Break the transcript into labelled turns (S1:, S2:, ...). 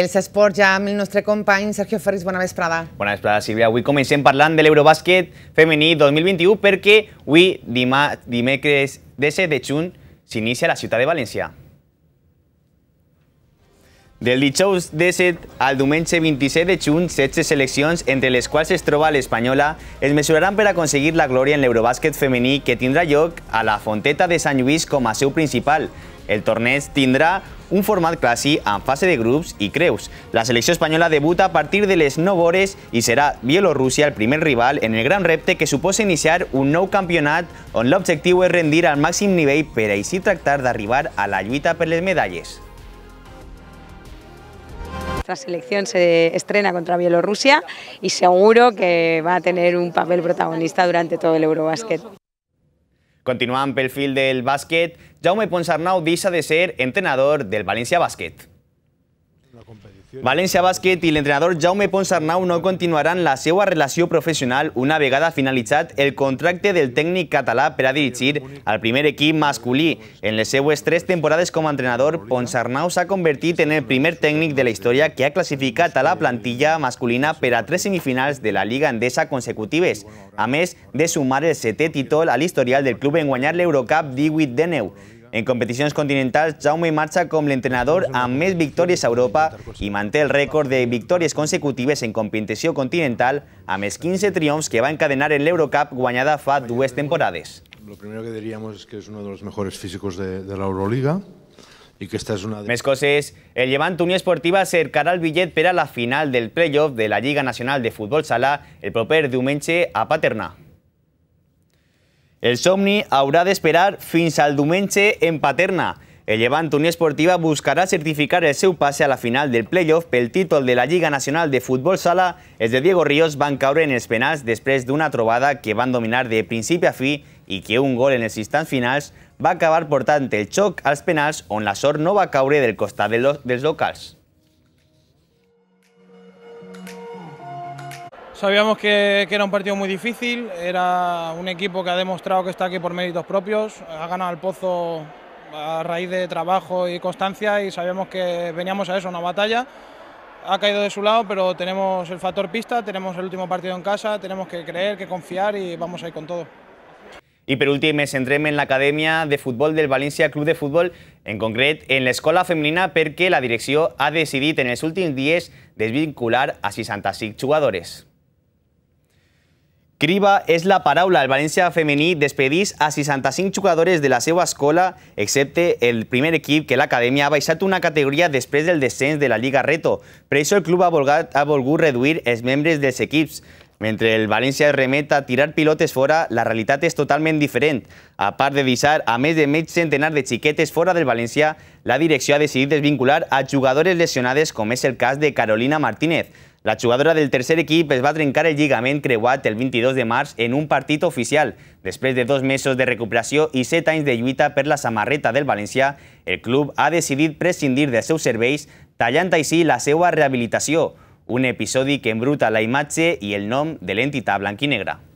S1: els esports ja amb el nostre company Sergio Ferris. Bona vesprada. Bona vesprada, Sílvia. Avui comencem parlant de l'Eurobàsquet femení 2021 perquè avui, dimecres 17 de juny, s'inicia la ciutat de València. Del dijous 17 al diumenge 27 de juny, 16 seleccions, entre les quals es troba l'Espanyola, es mesuraran per aconseguir la glòria en l'Eurobàsquet femení que tindrà lloc a la Fonteta de Sant Lluís com a seu principal. El torneig tindrà un format clásico en fase de groups y creus. La selección española debuta a partir de les 9 y será Bielorrusia el primer rival en el gran repte que suposa iniciar un nou Con el objetivo es rendir al máximo màxim pero per tratar de arribar a la lluita por les medalles. nuestra selección se estrena contra Bielorrusia y seguro que va a tener un papel protagonista durante todo el Eurobásquet. Continuant pel fil del bàsquet, Jaume Ponsarnau deixa de ser entrenador del València Bàsquet. La competició València Bàsquet i l'entrenador Jaume Ponsarnau no continuaran la seva relació professional una vegada finalitzat el contracte del tècnic català per a dirigir el primer equip masculí. En les seues tres temporades com a entrenador, Ponsarnau s'ha convertit en el primer tècnic de la història que ha classificat a la plantilla masculina per a tres semifinals de la Lliga Endesa consecutives, a més de sumar el setè títol a l'historial del club en guanyar l'Eurocup 18 de neu. En competicions continentals, Jaume marxa com l'entrenador amb més victòries a Europa i manté el rècord de victòries consecutives en competició continental amb els 15 triomfs que va encadenar en l'Eurocup guanyada fa dues temporades. Lo primero que diríamos es que es uno de los mejores físicos de, de la Euroliga, i que esta és una... Més coses. El Llevant Unió Esportiva cercarà el bitllet per a la final del playoff de la Lliga Nacional de Futbol Sala el proper diumenge a Paternà. El Somni haurà d'esperar fins al diumenge en Paterna. El Llevant Unió Esportiva buscarà certificar el seu passe a la final del playoff pel títol de la Lliga Nacional de Futbol Sala. Els de Diego Ríos van caure en els penals després d'una trobada que van dominar de principi a fi i que un gol en els instants finals va acabar portant el xoc als penals on la sort no va caure del costat dels locals. Sabíamos que, era un partido muy difícil, era un equipo que ha demostrado que está aquí por méritos propios, ha ganado el pozo a raíz de trabajo y constancia y sabíamos que veníamos a eso, una batalla. Ha caído de su lado, pero tenemos el factor pista, tenemos el último partido en casa, tenemos que creer, que confiar y vamos a ir con todo. Y por último, se entreme en Academia de Fútbol del Valencia Club de Fútbol, en concreto en la Escuela femenina, porque la dirección ha decidido en los últimos días desvincular a 65 jugadores. Criba és la paraula El València femení despedís a 65 jugadores de la seva escola, excepte el primer equip que l'acadèmia ha baixat una categoria després del descens de la Lliga Reto. Per això el club ha volgut, ha volgut reduir els membres dels equips. Mentre el València es remeta a tirar pilotes fora, la realitat és totalment diferent. A part de deixar a més de mig centenar de xiquetes fora del València, la direcció ha decidit desvincular a jugadores lesionades, com és el cas de Carolina Martínez. La jugadora del tercer equip es va trencar el lligament creuat el 22 de març en un partit oficial. Després de dos mesos de recuperació i set anys de lluita per la samarreta del València, el club ha decidit prescindir dels seus serveis, tallant així la seva rehabilitació. un episodio que embruta la imache y el nom de la entidad blanquinegra.